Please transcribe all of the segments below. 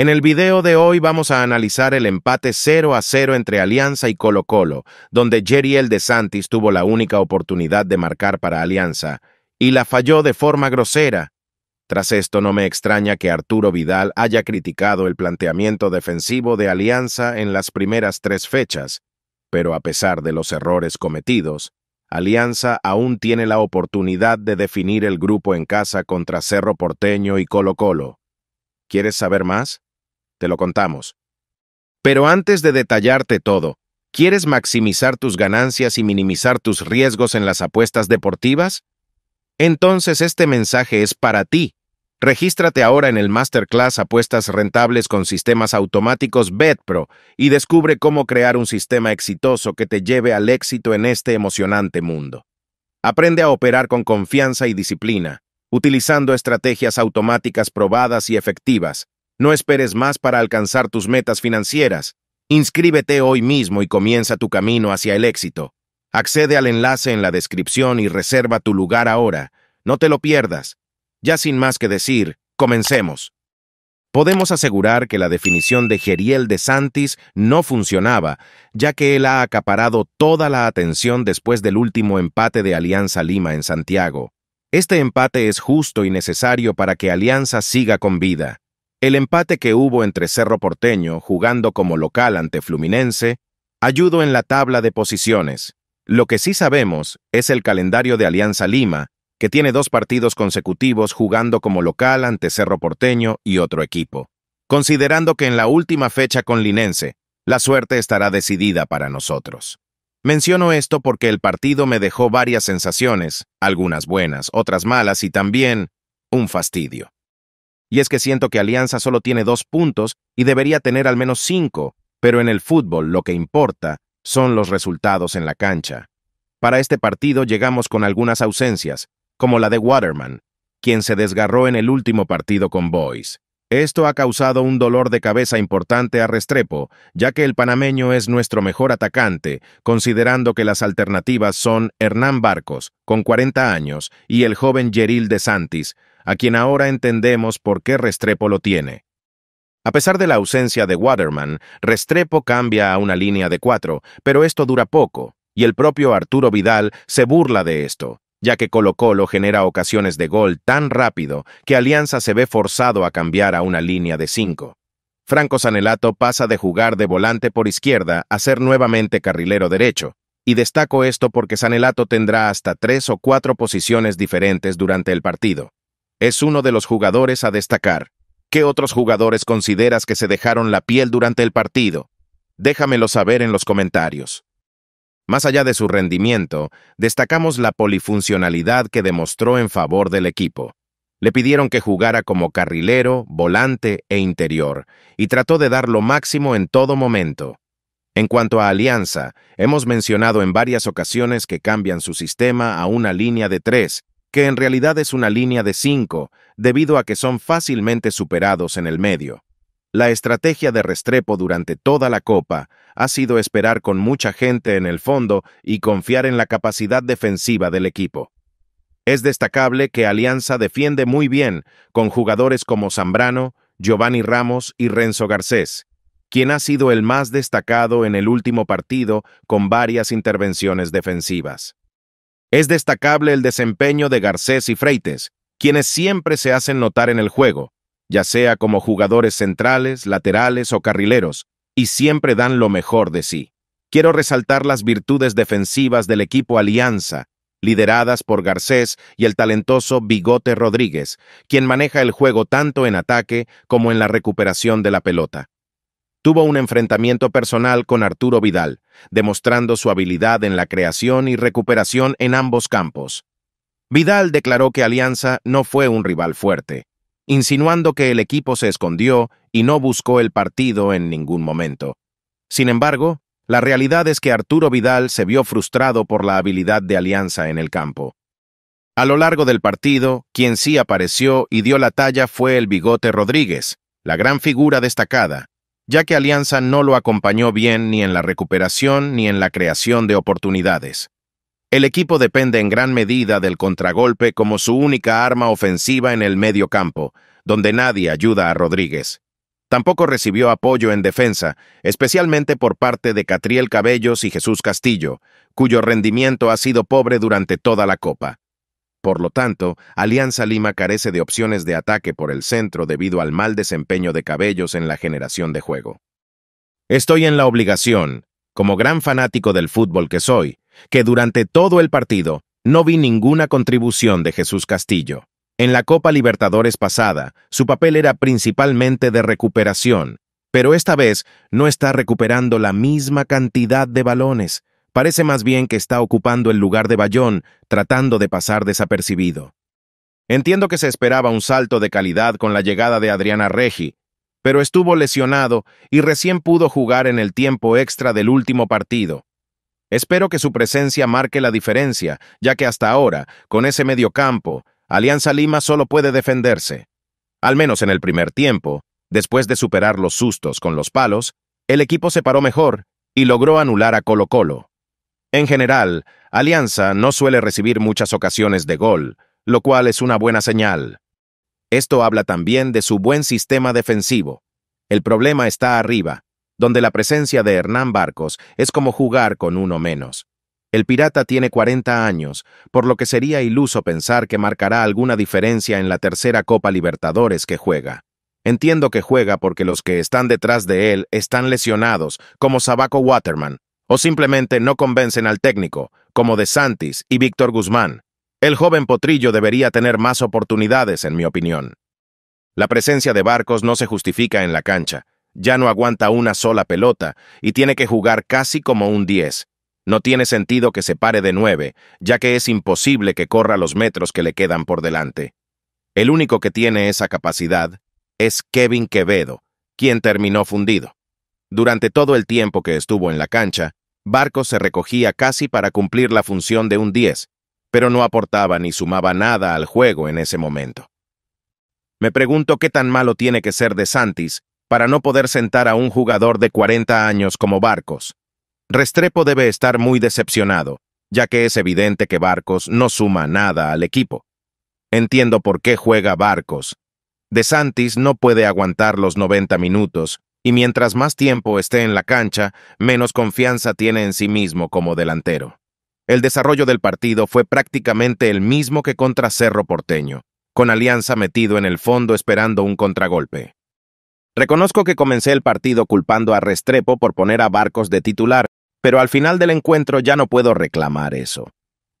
En el video de hoy vamos a analizar el empate 0 a 0 entre Alianza y Colo Colo, donde Jeriel de Santis tuvo la única oportunidad de marcar para Alianza, y la falló de forma grosera. Tras esto no me extraña que Arturo Vidal haya criticado el planteamiento defensivo de Alianza en las primeras tres fechas, pero a pesar de los errores cometidos, Alianza aún tiene la oportunidad de definir el grupo en casa contra Cerro Porteño y Colo Colo. ¿Quieres saber más? te lo contamos. Pero antes de detallarte todo, ¿quieres maximizar tus ganancias y minimizar tus riesgos en las apuestas deportivas? Entonces este mensaje es para ti. Regístrate ahora en el Masterclass Apuestas Rentables con Sistemas Automáticos BetPro y descubre cómo crear un sistema exitoso que te lleve al éxito en este emocionante mundo. Aprende a operar con confianza y disciplina, utilizando estrategias automáticas probadas y efectivas, no esperes más para alcanzar tus metas financieras. Inscríbete hoy mismo y comienza tu camino hacia el éxito. Accede al enlace en la descripción y reserva tu lugar ahora. No te lo pierdas. Ya sin más que decir, comencemos. Podemos asegurar que la definición de Geriel de Santis no funcionaba, ya que él ha acaparado toda la atención después del último empate de Alianza Lima en Santiago. Este empate es justo y necesario para que Alianza siga con vida. El empate que hubo entre Cerro Porteño, jugando como local ante Fluminense, ayudó en la tabla de posiciones. Lo que sí sabemos es el calendario de Alianza Lima, que tiene dos partidos consecutivos jugando como local ante Cerro Porteño y otro equipo. Considerando que en la última fecha con Linense, la suerte estará decidida para nosotros. Menciono esto porque el partido me dejó varias sensaciones, algunas buenas, otras malas y también un fastidio. Y es que siento que Alianza solo tiene dos puntos y debería tener al menos cinco, pero en el fútbol lo que importa son los resultados en la cancha. Para este partido llegamos con algunas ausencias, como la de Waterman, quien se desgarró en el último partido con Boys. Esto ha causado un dolor de cabeza importante a Restrepo, ya que el panameño es nuestro mejor atacante, considerando que las alternativas son Hernán Barcos, con 40 años, y el joven Geril de Santis, a quien ahora entendemos por qué Restrepo lo tiene. A pesar de la ausencia de Waterman, Restrepo cambia a una línea de cuatro, pero esto dura poco, y el propio Arturo Vidal se burla de esto, ya que Colo Colo genera ocasiones de gol tan rápido que Alianza se ve forzado a cambiar a una línea de cinco. Franco Sanelato pasa de jugar de volante por izquierda a ser nuevamente carrilero derecho, y destaco esto porque Sanelato tendrá hasta tres o cuatro posiciones diferentes durante el partido. Es uno de los jugadores a destacar. ¿Qué otros jugadores consideras que se dejaron la piel durante el partido? Déjamelo saber en los comentarios. Más allá de su rendimiento, destacamos la polifuncionalidad que demostró en favor del equipo. Le pidieron que jugara como carrilero, volante e interior, y trató de dar lo máximo en todo momento. En cuanto a Alianza, hemos mencionado en varias ocasiones que cambian su sistema a una línea de tres, que en realidad es una línea de 5, debido a que son fácilmente superados en el medio. La estrategia de Restrepo durante toda la Copa ha sido esperar con mucha gente en el fondo y confiar en la capacidad defensiva del equipo. Es destacable que Alianza defiende muy bien con jugadores como Zambrano, Giovanni Ramos y Renzo Garcés, quien ha sido el más destacado en el último partido con varias intervenciones defensivas. Es destacable el desempeño de Garcés y Freites, quienes siempre se hacen notar en el juego, ya sea como jugadores centrales, laterales o carrileros, y siempre dan lo mejor de sí. Quiero resaltar las virtudes defensivas del equipo Alianza, lideradas por Garcés y el talentoso Bigote Rodríguez, quien maneja el juego tanto en ataque como en la recuperación de la pelota. Tuvo un enfrentamiento personal con Arturo Vidal, demostrando su habilidad en la creación y recuperación en ambos campos. Vidal declaró que Alianza no fue un rival fuerte, insinuando que el equipo se escondió y no buscó el partido en ningún momento. Sin embargo, la realidad es que Arturo Vidal se vio frustrado por la habilidad de Alianza en el campo. A lo largo del partido, quien sí apareció y dio la talla fue el Bigote Rodríguez, la gran figura destacada, ya que Alianza no lo acompañó bien ni en la recuperación ni en la creación de oportunidades. El equipo depende en gran medida del contragolpe como su única arma ofensiva en el medio campo, donde nadie ayuda a Rodríguez. Tampoco recibió apoyo en defensa, especialmente por parte de Catriel Cabellos y Jesús Castillo, cuyo rendimiento ha sido pobre durante toda la Copa. Por lo tanto, Alianza Lima carece de opciones de ataque por el centro debido al mal desempeño de Cabellos en la generación de juego. Estoy en la obligación, como gran fanático del fútbol que soy, que durante todo el partido no vi ninguna contribución de Jesús Castillo. En la Copa Libertadores pasada, su papel era principalmente de recuperación, pero esta vez no está recuperando la misma cantidad de balones, Parece más bien que está ocupando el lugar de Bayón, tratando de pasar desapercibido. Entiendo que se esperaba un salto de calidad con la llegada de Adriana Regi, pero estuvo lesionado y recién pudo jugar en el tiempo extra del último partido. Espero que su presencia marque la diferencia, ya que hasta ahora, con ese campo, Alianza Lima solo puede defenderse. Al menos en el primer tiempo, después de superar los sustos con los palos, el equipo se paró mejor y logró anular a Colo Colo. En general, Alianza no suele recibir muchas ocasiones de gol, lo cual es una buena señal. Esto habla también de su buen sistema defensivo. El problema está arriba, donde la presencia de Hernán Barcos es como jugar con uno menos. El Pirata tiene 40 años, por lo que sería iluso pensar que marcará alguna diferencia en la tercera Copa Libertadores que juega. Entiendo que juega porque los que están detrás de él están lesionados, como Sabaco Waterman, o simplemente no convencen al técnico, como De Santis y Víctor Guzmán. El joven Potrillo debería tener más oportunidades, en mi opinión. La presencia de Barcos no se justifica en la cancha, ya no aguanta una sola pelota y tiene que jugar casi como un 10. No tiene sentido que se pare de 9, ya que es imposible que corra los metros que le quedan por delante. El único que tiene esa capacidad es Kevin Quevedo, quien terminó fundido. Durante todo el tiempo que estuvo en la cancha, Barcos se recogía casi para cumplir la función de un 10, pero no aportaba ni sumaba nada al juego en ese momento. Me pregunto qué tan malo tiene que ser de Santis para no poder sentar a un jugador de 40 años como Barcos. Restrepo debe estar muy decepcionado, ya que es evidente que Barcos no suma nada al equipo. Entiendo por qué juega Barcos. De Santis no puede aguantar los 90 minutos y mientras más tiempo esté en la cancha, menos confianza tiene en sí mismo como delantero. El desarrollo del partido fue prácticamente el mismo que contra Cerro Porteño, con Alianza metido en el fondo esperando un contragolpe. Reconozco que comencé el partido culpando a Restrepo por poner a Barcos de titular, pero al final del encuentro ya no puedo reclamar eso.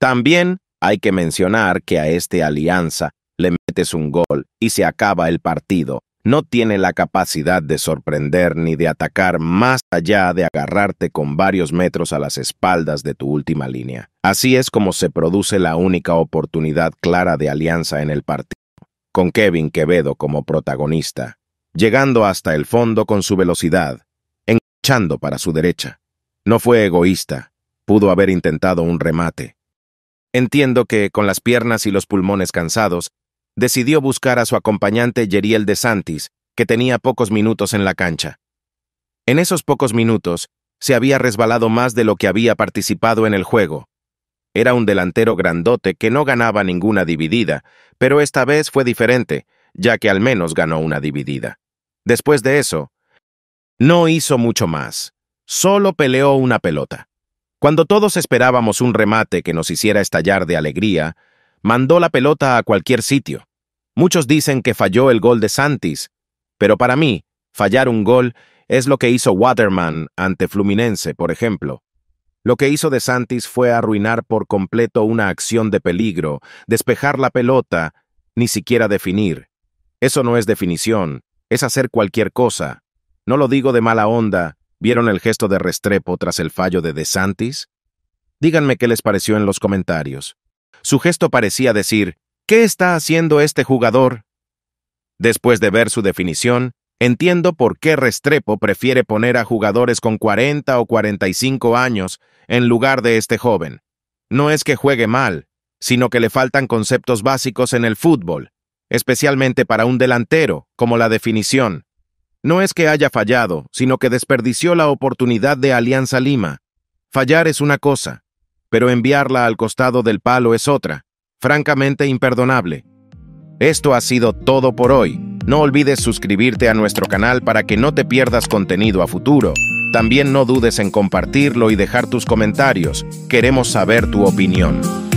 También hay que mencionar que a este Alianza le metes un gol y se acaba el partido, no tiene la capacidad de sorprender ni de atacar más allá de agarrarte con varios metros a las espaldas de tu última línea. Así es como se produce la única oportunidad clara de alianza en el partido, con Kevin Quevedo como protagonista, llegando hasta el fondo con su velocidad, enganchando para su derecha. No fue egoísta, pudo haber intentado un remate. Entiendo que, con las piernas y los pulmones cansados, decidió buscar a su acompañante Yeriel de Santis, que tenía pocos minutos en la cancha. En esos pocos minutos, se había resbalado más de lo que había participado en el juego. Era un delantero grandote que no ganaba ninguna dividida, pero esta vez fue diferente, ya que al menos ganó una dividida. Después de eso, no hizo mucho más, solo peleó una pelota. Cuando todos esperábamos un remate que nos hiciera estallar de alegría, mandó la pelota a cualquier sitio. Muchos dicen que falló el gol de Santis, pero para mí, fallar un gol es lo que hizo Waterman ante Fluminense, por ejemplo. Lo que hizo de Santis fue arruinar por completo una acción de peligro, despejar la pelota, ni siquiera definir. Eso no es definición, es hacer cualquier cosa. No lo digo de mala onda, ¿vieron el gesto de Restrepo tras el fallo de De Santis? Díganme qué les pareció en los comentarios. Su gesto parecía decir, ¿Qué está haciendo este jugador? Después de ver su definición, entiendo por qué Restrepo prefiere poner a jugadores con 40 o 45 años en lugar de este joven. No es que juegue mal, sino que le faltan conceptos básicos en el fútbol, especialmente para un delantero, como la definición. No es que haya fallado, sino que desperdició la oportunidad de Alianza Lima. Fallar es una cosa, pero enviarla al costado del palo es otra francamente imperdonable. Esto ha sido todo por hoy. No olvides suscribirte a nuestro canal para que no te pierdas contenido a futuro. También no dudes en compartirlo y dejar tus comentarios. Queremos saber tu opinión.